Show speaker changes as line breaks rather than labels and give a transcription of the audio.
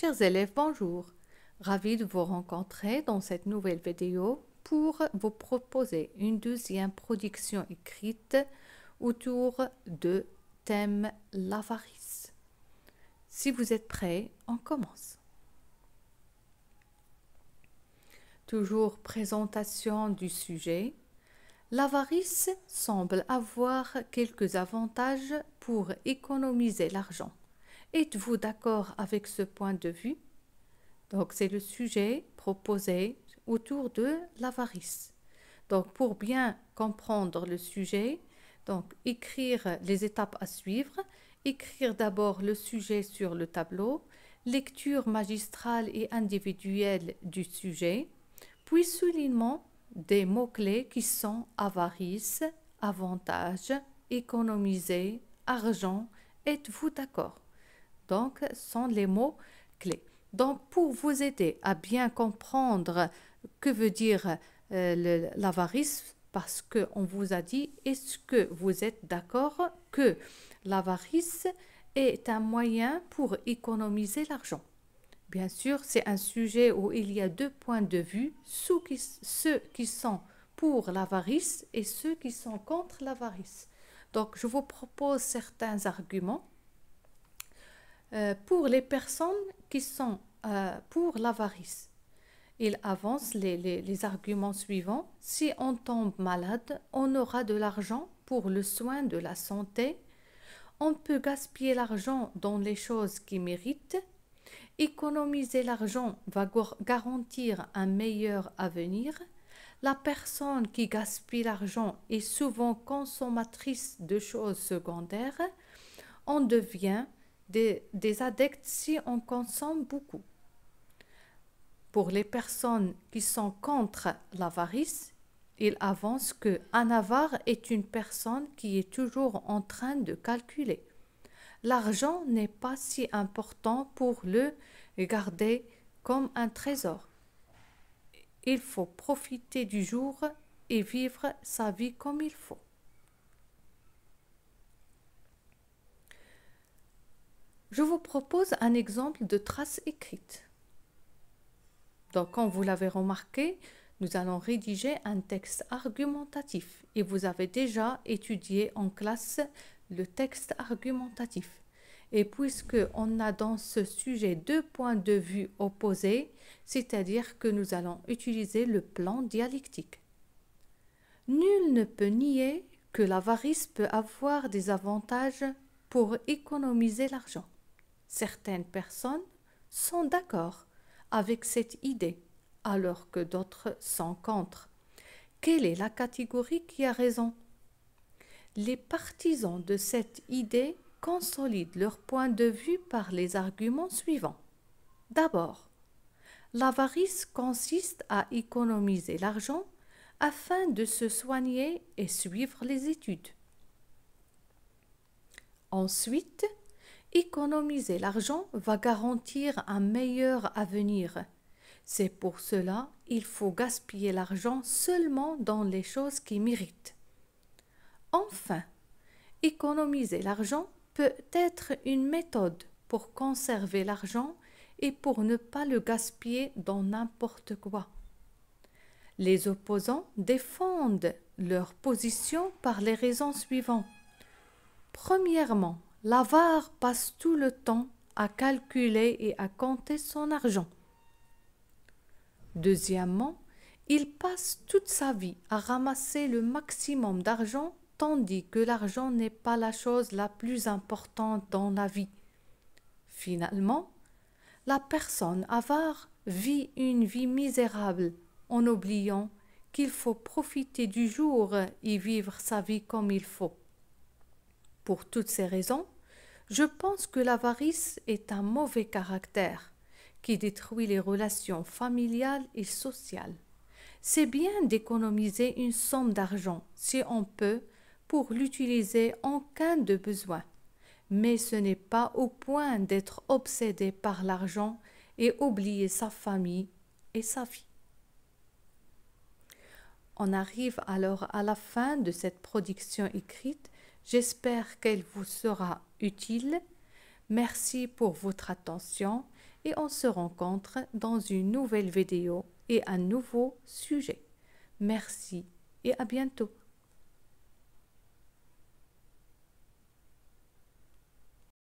Chers élèves, bonjour. Ravi de vous rencontrer dans cette nouvelle vidéo pour vous proposer une deuxième production écrite autour de thème l'avarice. Si vous êtes prêts, on commence. Toujours présentation du sujet. L'avarice semble avoir quelques avantages pour économiser l'argent. Êtes-vous d'accord avec ce point de vue Donc c'est le sujet proposé autour de l'avarice. Donc pour bien comprendre le sujet, donc écrire les étapes à suivre, écrire d'abord le sujet sur le tableau, lecture magistrale et individuelle du sujet, puis soulignement des mots-clés qui sont avarice, avantage, économiser, argent. Êtes-vous d'accord donc, sont les mots clés. Donc, pour vous aider à bien comprendre que veut dire euh, l'avarice, parce qu'on vous a dit, est-ce que vous êtes d'accord que l'avarice est un moyen pour économiser l'argent Bien sûr, c'est un sujet où il y a deux points de vue, ceux qui sont pour l'avarice et ceux qui sont contre l'avarice. Donc, je vous propose certains arguments euh, pour les personnes qui sont euh, pour l'avarice. Il avance les, les arguments suivants. Si on tombe malade, on aura de l'argent pour le soin de la santé. On peut gaspiller l'argent dans les choses qui méritent. Économiser l'argent va garantir un meilleur avenir. La personne qui gaspille l'argent est souvent consommatrice de choses secondaires. On devient des, adeptes si on consomme beaucoup. Pour les personnes qui sont contre l'avarice, il avance que un avare est une personne qui est toujours en train de calculer. L'argent n'est pas si important pour le garder comme un trésor. Il faut profiter du jour et vivre sa vie comme il faut. Je vous propose un exemple de trace écrite. Donc, comme vous l'avez remarqué, nous allons rédiger un texte argumentatif et vous avez déjà étudié en classe le texte argumentatif. Et puisque on a dans ce sujet deux points de vue opposés, c'est-à-dire que nous allons utiliser le plan dialectique. Nul ne peut nier que l'avarice peut avoir des avantages pour économiser l'argent. Certaines personnes sont d'accord avec cette idée, alors que d'autres sont contre. Quelle est la catégorie qui a raison Les partisans de cette idée consolident leur point de vue par les arguments suivants. D'abord, l'avarice consiste à économiser l'argent afin de se soigner et suivre les études. Ensuite, Économiser l'argent va garantir un meilleur avenir. C'est pour cela qu'il faut gaspiller l'argent seulement dans les choses qui méritent. Enfin, économiser l'argent peut être une méthode pour conserver l'argent et pour ne pas le gaspiller dans n'importe quoi. Les opposants défendent leur position par les raisons suivantes. Premièrement, L'avare passe tout le temps à calculer et à compter son argent. Deuxièmement, il passe toute sa vie à ramasser le maximum d'argent tandis que l'argent n'est pas la chose la plus importante dans la vie. Finalement, la personne avare vit une vie misérable en oubliant qu'il faut profiter du jour et vivre sa vie comme il faut. Pour toutes ces raisons, je pense que l'avarice est un mauvais caractère qui détruit les relations familiales et sociales. C'est bien d'économiser une somme d'argent, si on peut, pour l'utiliser en cas de besoin. Mais ce n'est pas au point d'être obsédé par l'argent et oublier sa famille et sa vie. On arrive alors à la fin de cette production écrite J'espère qu'elle vous sera utile. Merci pour votre attention et on se rencontre dans une nouvelle vidéo et un nouveau sujet. Merci et à bientôt.